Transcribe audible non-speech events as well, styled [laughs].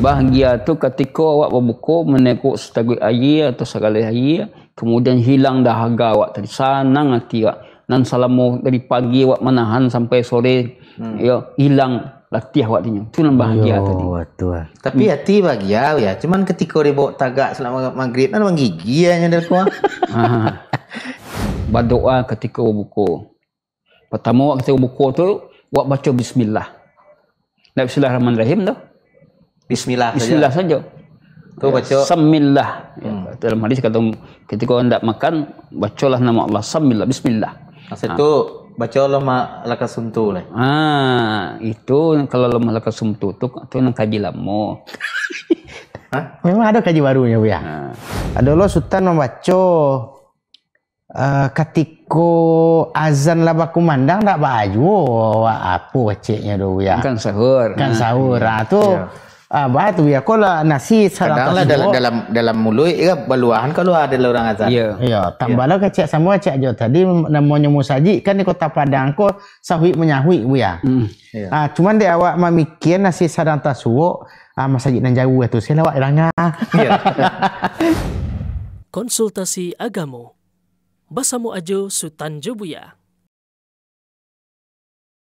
bahagia tu ketika awak berbuku menekuk setagut air atau segala air kemudian hilang dahaga awak tadi sanang hati awak nan salamu dari pagi awak menahan sampai sore hmm. ya hilang latih awak tinya tu nan bahagia Yo, tadi betul lah. tapi hmm. hati bahagia ya cuman ketika dia bawa tagak selama maghrib nan menggigi nya dia [laughs] ha berdoa ketika berbuku pertama awak ketika berbuku tu awak baca bismillah Bismillahirrahmanirrahim dah bismillah saja. Bismillah saja. Tu ya. baca semillah. Ya, hmm. dalam hadis kata ketika anda makan bacalah nama Allah semillah bismillah. Masa ha. tu baca lama laka suntu lah. Ha, itu kalau lama laka suntu tu tu nang kaji lama. [laughs] ha? Memang ada kaji barunya Buya. Ha. Ada lo sultan membaca Uh, ketika azan lah baku mandang tak baju apa ceknya doa. ya kan sahur kan ha. sahur hmm. ha, tu yeah. Ah ba tu ya kola nasi salah Kadanglah dalam dalam dalam mulut ke baluahan kalau ada orang azan. Ya. Yeah. Ya, tambahlah yeah. Ya. kecik semua cek jo tadi namanya musaji kan di kota Padang ko sahwi menyahwi bu ya. Hmm. Ya. Ah cuman dia awak memikir nasi sarang tasuo ah masaji nan jauh tu saya lawak irangnya. Ya. [laughs] Konsultasi agama. Basamu ajo Sutan Jobuya. Buya.